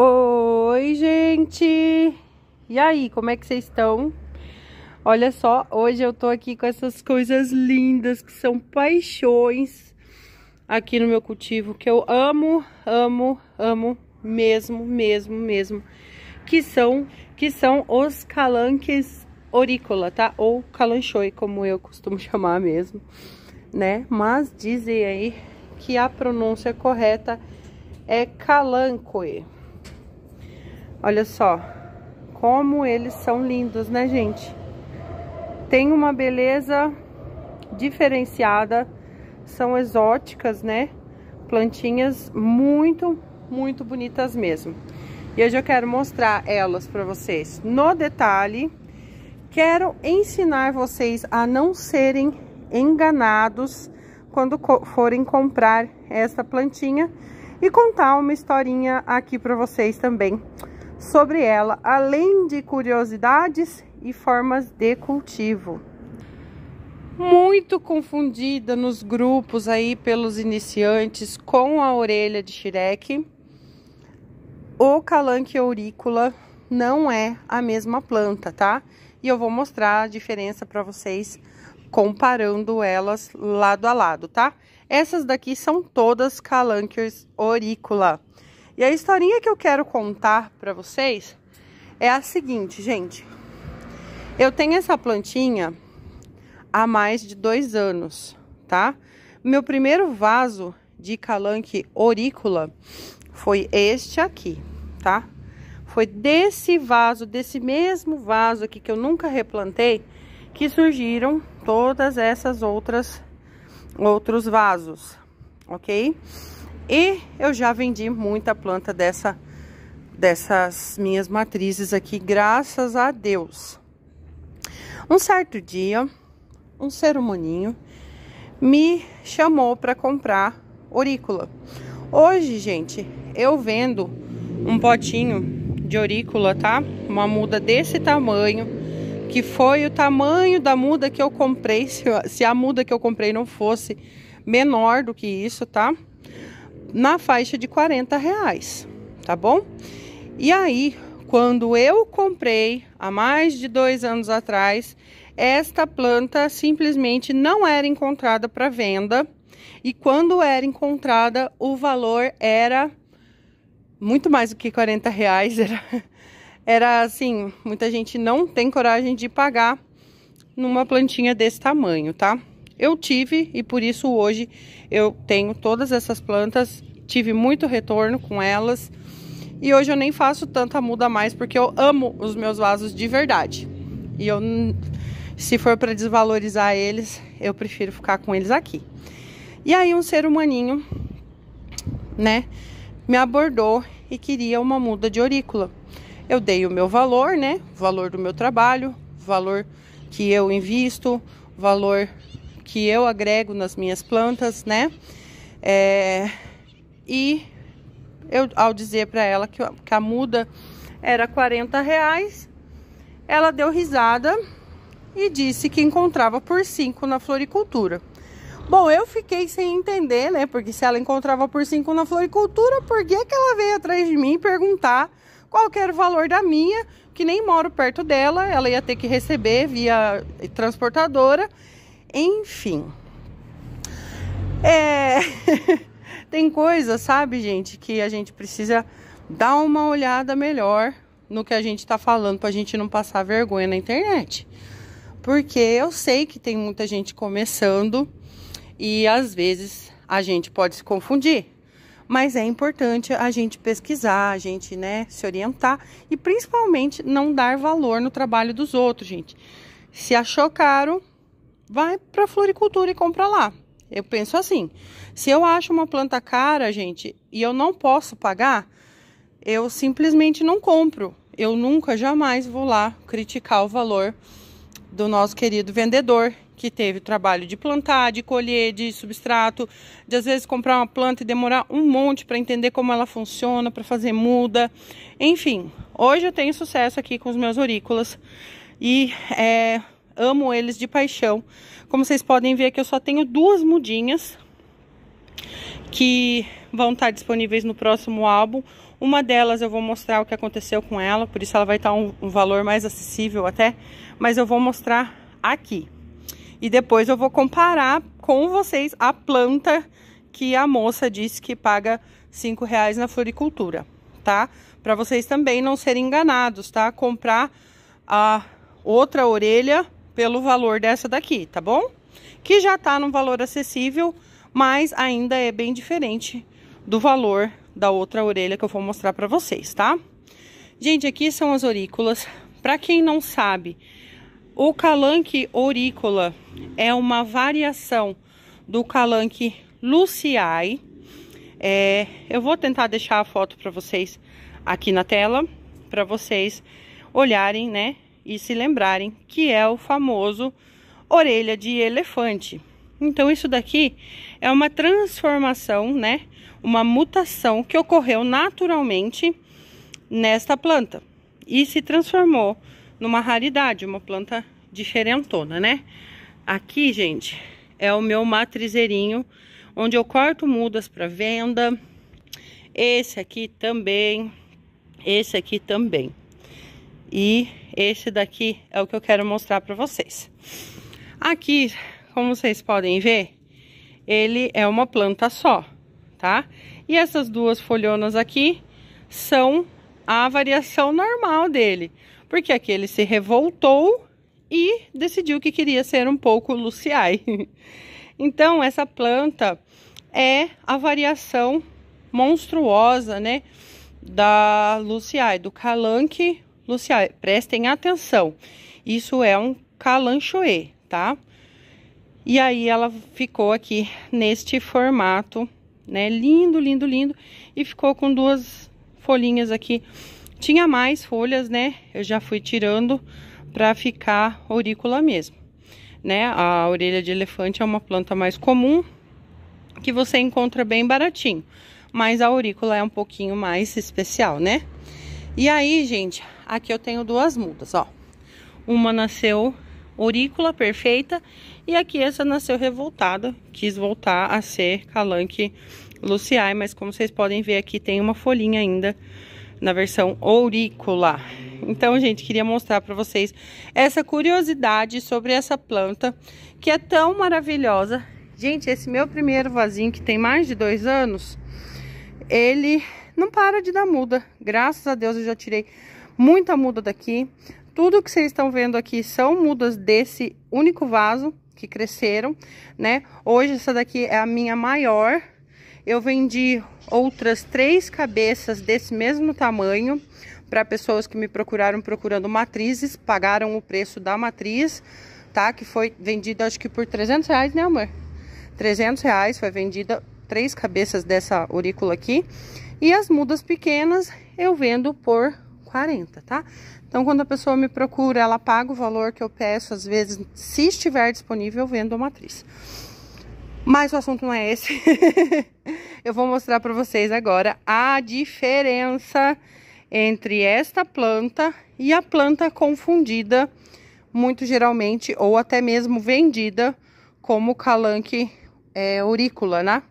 Oi, gente! E aí, como é que vocês estão? Olha só, hoje eu tô aqui com essas coisas lindas que são paixões aqui no meu cultivo, que eu amo, amo, amo mesmo, mesmo, mesmo, que são, que são os calanques orícola, tá? Ou calanchoi, como eu costumo chamar mesmo, né? Mas dizem aí que a pronúncia correta é calanque. Olha só, como eles são lindos, né, gente? Tem uma beleza diferenciada, são exóticas, né? Plantinhas muito, muito bonitas mesmo. E hoje eu quero mostrar elas para vocês no detalhe. Quero ensinar vocês a não serem enganados quando forem comprar esta plantinha e contar uma historinha aqui para vocês também sobre ela, além de curiosidades e formas de cultivo. Muito confundida nos grupos aí pelos iniciantes com a orelha de xireque, o calanque aurícola não é a mesma planta, tá? E eu vou mostrar a diferença para vocês comparando elas lado a lado, tá? Essas daqui são todas calanques aurícola. E a historinha que eu quero contar para vocês é a seguinte, gente. Eu tenho essa plantinha há mais de dois anos, tá? Meu primeiro vaso de calanque aurícula foi este aqui, tá? Foi desse vaso, desse mesmo vaso aqui que eu nunca replantei, que surgiram todas essas outras outros vasos, ok? E eu já vendi muita planta dessa, dessas minhas matrizes aqui, graças a Deus. Um certo dia, um ser humaninho me chamou para comprar aurícula. Hoje, gente, eu vendo um potinho de aurícula, tá? Uma muda desse tamanho, que foi o tamanho da muda que eu comprei. Se a muda que eu comprei não fosse menor do que isso, tá? na faixa de 40 reais, tá bom? E aí, quando eu comprei há mais de dois anos atrás, esta planta simplesmente não era encontrada para venda. E quando era encontrada, o valor era muito mais do que 40 reais. Era, era assim, muita gente não tem coragem de pagar numa plantinha desse tamanho, tá? eu tive e por isso hoje eu tenho todas essas plantas, tive muito retorno com elas. E hoje eu nem faço tanta muda mais porque eu amo os meus vasos de verdade. E eu se for para desvalorizar eles, eu prefiro ficar com eles aqui. E aí um ser humaninho, né, me abordou e queria uma muda de aurícula. Eu dei o meu valor, né? O valor do meu trabalho, o valor que eu invisto, o valor que eu agrego nas minhas plantas, né? É, e eu, ao dizer para ela que, que a muda era 40 reais, ela deu risada e disse que encontrava por 5 na floricultura. Bom, eu fiquei sem entender, né? Porque se ela encontrava por 5 na floricultura, por que, que ela veio atrás de mim perguntar qual era o valor da minha, que nem moro perto dela, ela ia ter que receber via transportadora. Enfim. É. Tem coisa, sabe, gente, que a gente precisa dar uma olhada melhor no que a gente tá falando pra gente não passar vergonha na internet. Porque eu sei que tem muita gente começando e às vezes a gente pode se confundir. Mas é importante a gente pesquisar, a gente, né, se orientar e principalmente não dar valor no trabalho dos outros, gente. Se achou caro, vai para floricultura e compra lá. Eu penso assim: se eu acho uma planta cara, gente, e eu não posso pagar, eu simplesmente não compro. Eu nunca, jamais vou lá criticar o valor do nosso querido vendedor que teve o trabalho de plantar, de colher, de substrato, de às vezes comprar uma planta e demorar um monte para entender como ela funciona, para fazer muda. Enfim, hoje eu tenho sucesso aqui com os meus aurículas e é, amo eles de paixão. Como vocês podem ver aqui, eu só tenho duas mudinhas que vão estar disponíveis no próximo álbum. Uma delas eu vou mostrar o que aconteceu com ela, por isso ela vai estar um, um valor mais acessível até, mas eu vou mostrar aqui. E depois eu vou comparar com vocês a planta que a moça disse que paga cinco reais na floricultura, tá? Para vocês também não serem enganados, tá? Comprar a outra orelha pelo valor dessa daqui, tá bom? Que já tá num valor acessível, mas ainda é bem diferente do valor da outra orelha que eu vou mostrar pra vocês, tá? Gente, aqui são as aurículas. Pra quem não sabe, o calanque aurícula é uma variação do calanque luciae. É, eu vou tentar deixar a foto para vocês aqui na tela, para vocês olharem, né, e se lembrarem, que é o famoso orelha de elefante. Então, isso daqui é uma transformação, né? Uma mutação que ocorreu naturalmente nesta planta e se transformou numa raridade, uma planta diferentona, né? Aqui, gente, é o meu matrizeirinho, onde eu corto mudas para venda. Esse aqui também, esse aqui também. E esse daqui é o que eu quero mostrar para vocês. Aqui, como vocês podem ver, ele é uma planta só, tá? E essas duas folhonas aqui são a variação normal dele, porque aqui ele se revoltou e decidiu que queria ser um pouco Luciai. então, essa planta é a variação monstruosa, né, da Luciai, do calanque Lucia, prestem atenção. Isso é um calanchoê, tá? E aí ela ficou aqui neste formato, né? Lindo, lindo, lindo. E ficou com duas folhinhas aqui. Tinha mais folhas, né? Eu já fui tirando para ficar aurícula mesmo, né? A orelha de elefante é uma planta mais comum que você encontra bem baratinho, mas a aurícula é um pouquinho mais especial, né? E aí, gente, Aqui eu tenho duas mudas, ó. Uma nasceu aurícula perfeita e aqui essa nasceu revoltada, quis voltar a ser calanque luciai, mas como vocês podem ver aqui tem uma folhinha ainda na versão aurícula. Então, gente, queria mostrar para vocês essa curiosidade sobre essa planta que é tão maravilhosa. Gente, esse meu primeiro vasinho que tem mais de dois anos, ele não para de dar muda. Graças a Deus eu já tirei muita muda daqui. Tudo que vocês estão vendo aqui são mudas desse único vaso que cresceram, né? Hoje essa daqui é a minha maior. Eu vendi outras três cabeças desse mesmo tamanho para pessoas que me procuraram procurando matrizes, pagaram o preço da matriz, tá? Que foi vendida acho que por 300 reais, né amor? 300 reais foi vendida três cabeças dessa aurícula aqui. E as mudas pequenas eu vendo por 40, tá? Então, quando a pessoa me procura, ela paga o valor que eu peço, às vezes, se estiver disponível, vendo a matriz. Mas o assunto não é esse. eu vou mostrar para vocês agora a diferença entre esta planta e a planta confundida, muito geralmente, ou até mesmo vendida como calanque é, aurícula, né?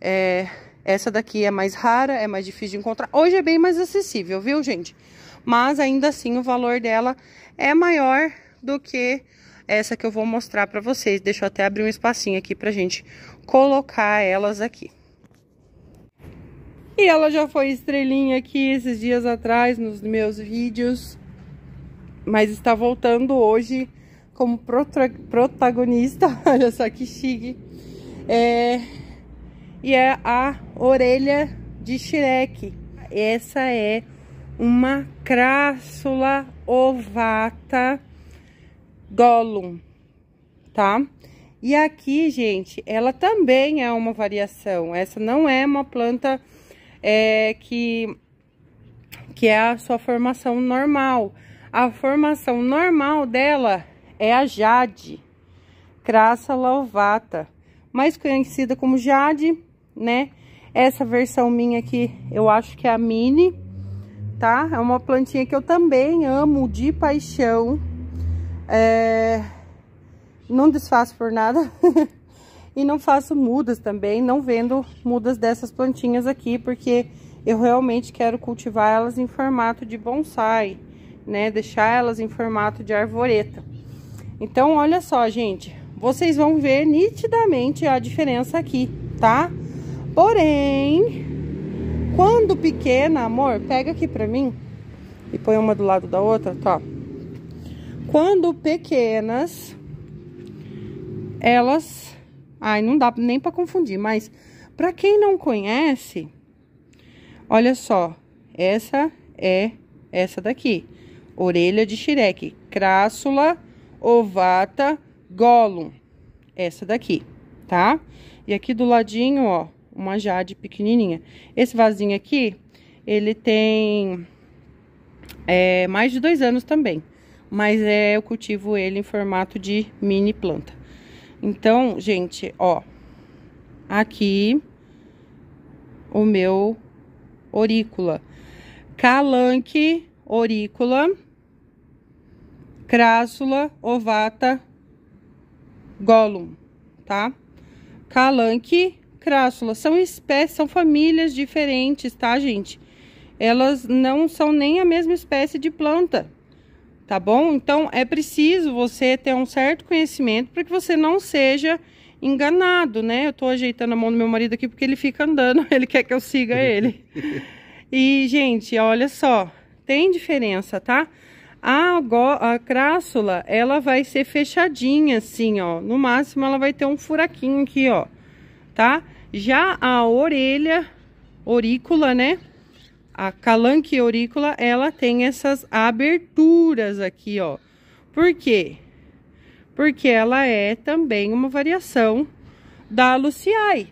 É, essa daqui é mais rara, é mais difícil de encontrar. Hoje é bem mais acessível, viu, gente? Mas ainda assim o valor dela é maior do que essa que eu vou mostrar para vocês. Deixa eu até abrir um espacinho aqui pra gente colocar elas aqui. E ela já foi estrelinha aqui esses dias atrás nos meus vídeos, mas está voltando hoje como protagonista, olha só que chique. É, e é a orelha de Shrek. Essa é uma crássula ovata Gollum, tá? E aqui, gente, ela também é uma variação. Essa não é uma planta é, que, que é a sua formação normal. A formação normal dela é a jade, crassula ovata, mais conhecida como jade né? Essa versão minha aqui, eu acho que é a mini, tá? É uma plantinha que eu também amo de paixão. É... Não desfaço por nada. e não faço mudas também, não vendo mudas dessas plantinhas aqui, porque eu realmente quero cultivar elas em formato de bonsai, né? Deixar elas em formato de arvoreta. Então, olha só, gente. Vocês vão ver nitidamente a diferença aqui, tá? Tá? Porém, quando pequena, amor, pega aqui pra mim e põe uma do lado da outra, tá? Quando pequenas, elas. Ai, não dá nem pra confundir, mas pra quem não conhece, olha só. Essa é essa daqui: orelha de xireque, crássula ovata, gólum. Essa daqui, tá? E aqui do ladinho, ó, uma jade pequenininha. Esse vasinho aqui, ele tem é, mais de dois anos também, mas é, eu cultivo ele em formato de mini planta. Então, gente, ó, aqui o meu aurícula. Calanque, aurícula, crássula, ovata, gólum, tá? Calanque, crássula. São espécies, são famílias diferentes, tá, gente? Elas não são nem a mesma espécie de planta, tá bom? Então, é preciso você ter um certo conhecimento para que você não seja enganado, né? Eu tô ajeitando a mão do meu marido aqui porque ele fica andando, ele quer que eu siga ele. e, gente, olha só, tem diferença, tá? A, a crássula, ela vai ser fechadinha assim, ó. No máximo, ela vai ter um furaquinho aqui, ó tá? Já a orelha, aurícula, né? A calanque aurícula, ela tem essas aberturas aqui, ó. Por quê? Porque ela é também uma variação da Luciae,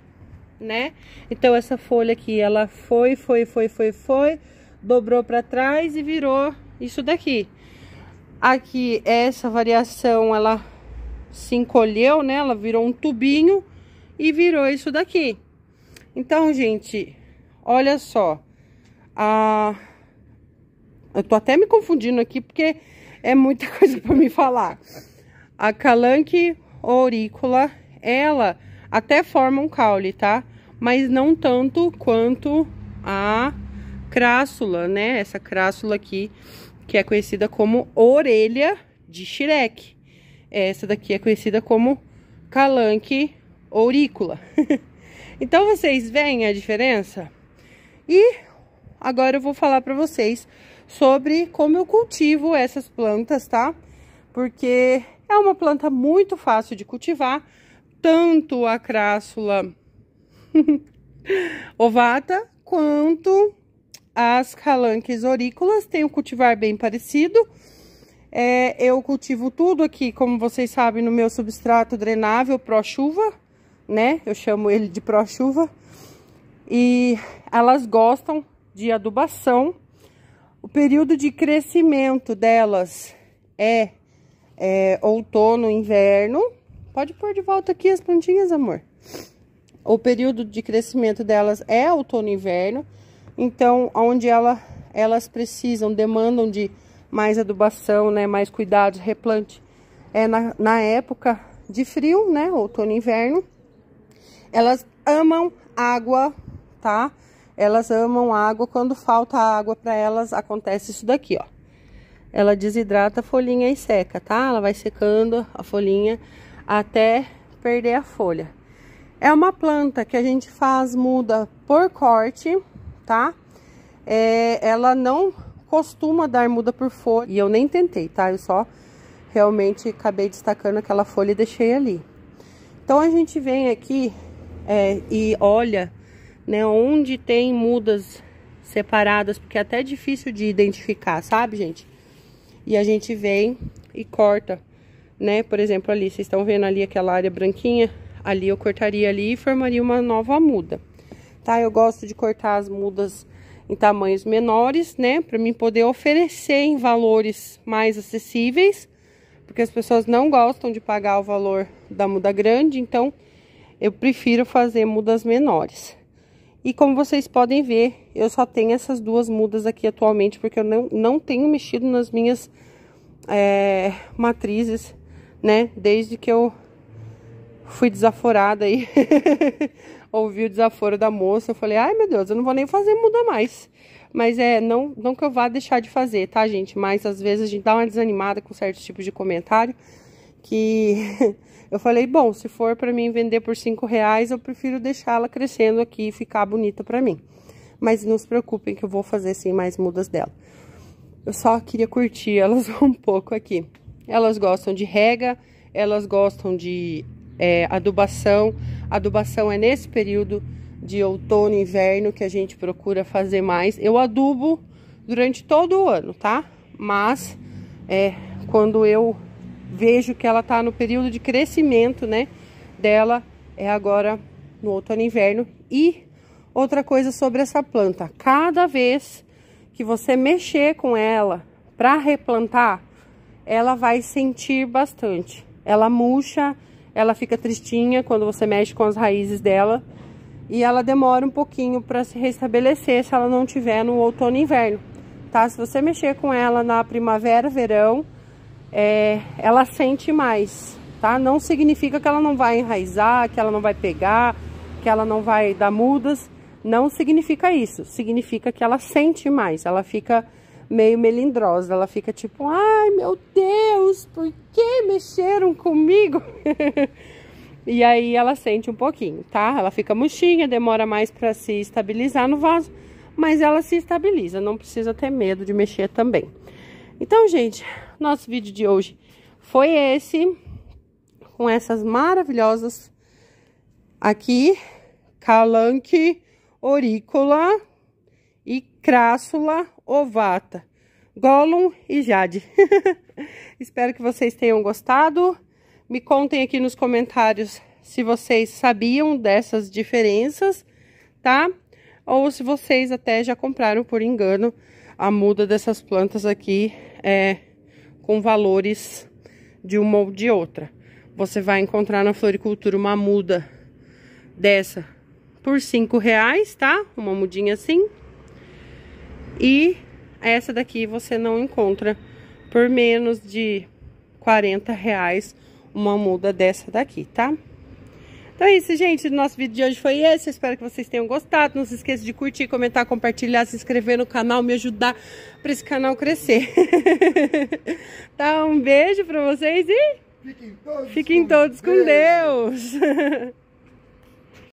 né? Então, essa folha aqui, ela foi, foi, foi, foi, foi, dobrou para trás e virou isso daqui. Aqui, essa variação, ela se encolheu, né? Ela virou um tubinho e virou isso daqui. Então, gente, olha só. A... Eu tô até me confundindo aqui, porque é muita coisa para me falar. A calanque aurícula, ela até forma um caule, tá? Mas não tanto quanto a crássula, né? Essa crássula aqui, que é conhecida como orelha de xireque. Essa daqui é conhecida como calanque aurícula. então vocês veem a diferença? E agora eu vou falar para vocês sobre como eu cultivo essas plantas, tá? Porque é uma planta muito fácil de cultivar, tanto a crássula ovata quanto as calanques aurículas, tem um cultivar bem parecido. É, eu cultivo tudo aqui, como vocês sabem, no meu substrato drenável pró-chuva, né? Eu chamo ele de pró-chuva. E elas gostam de adubação. O período de crescimento delas é, é outono, inverno. Pode pôr de volta aqui as plantinhas, amor. O período de crescimento delas é outono e inverno. Então, onde ela, elas precisam, demandam de mais adubação, né? Mais cuidados, replante. É na, na época de frio, né? Outono e inverno. Elas amam água, tá? Elas amam água. Quando falta água para elas, acontece isso daqui, ó. Ela desidrata a folhinha e seca, tá? Ela vai secando a folhinha até perder a folha. É uma planta que a gente faz muda por corte, tá? É, ela não costuma dar muda por folha. E eu nem tentei, tá? Eu só realmente acabei destacando aquela folha e deixei ali. Então, a gente vem aqui é, e olha né, onde tem mudas separadas, porque é até difícil de identificar, sabe, gente? E a gente vem e corta, né? Por exemplo, ali, vocês estão vendo ali aquela área branquinha? Ali eu cortaria ali e formaria uma nova muda, tá? Eu gosto de cortar as mudas em tamanhos menores, né? Pra mim poder oferecer em valores mais acessíveis, porque as pessoas não gostam de pagar o valor da muda grande, então eu prefiro fazer mudas menores. E como vocês podem ver, eu só tenho essas duas mudas aqui atualmente, porque eu não, não tenho mexido nas minhas é, matrizes, né? Desde que eu fui desaforada aí, ouvi o desaforo da moça, eu falei, ai meu Deus, eu não vou nem fazer muda mais. Mas é, não, não que eu vá deixar de fazer, tá, gente? Mas às vezes a gente dá uma desanimada com certos tipos de comentário, que eu falei, bom, se for para mim vender por cinco reais, eu prefiro deixá-la crescendo aqui e ficar bonita para mim. Mas não se preocupem que eu vou fazer sim mais mudas dela. Eu só queria curtir elas um pouco aqui. Elas gostam de rega, elas gostam de é, adubação. Adubação é nesse período de outono e inverno que a gente procura fazer mais. Eu adubo durante todo o ano, tá? Mas é, quando eu vejo que ela tá no período de crescimento, né? Dela é agora no outono e inverno. E outra coisa sobre essa planta: cada vez que você mexer com ela para replantar, ela vai sentir bastante. Ela murcha, ela fica tristinha quando você mexe com as raízes dela e ela demora um pouquinho para se restabelecer se ela não tiver no outono e inverno, tá? Se você mexer com ela na primavera, verão, é, ela sente mais, tá? Não significa que ela não vai enraizar, que ela não vai pegar, que ela não vai dar mudas. Não significa isso. Significa que ela sente mais. Ela fica meio melindrosa. Ela fica tipo, ai meu Deus, por que mexeram comigo? e aí ela sente um pouquinho, tá? Ela fica murchinha, demora mais para se estabilizar no vaso, mas ela se estabiliza. Não precisa ter medo de mexer também. Então, gente, nosso vídeo de hoje foi esse, com essas maravilhosas aqui, calanque, aurícula e crássula ovata, Gollum e Jade. Espero que vocês tenham gostado. Me contem aqui nos comentários se vocês sabiam dessas diferenças, tá? Ou se vocês até já compraram por engano a muda dessas plantas aqui, é com valores de uma ou de outra. Você vai encontrar na floricultura uma muda dessa por cinco reais, tá? Uma mudinha assim. E essa daqui você não encontra por menos de 40 reais uma muda dessa daqui, tá? Então é isso, gente. O Nosso vídeo de hoje foi esse. Eu espero que vocês tenham gostado. Não se esqueça de curtir, comentar, compartilhar, se inscrever no canal, me ajudar para esse canal crescer. tá? Um beijo para vocês e... Fiquem todos, Fiquem com, todos com Deus.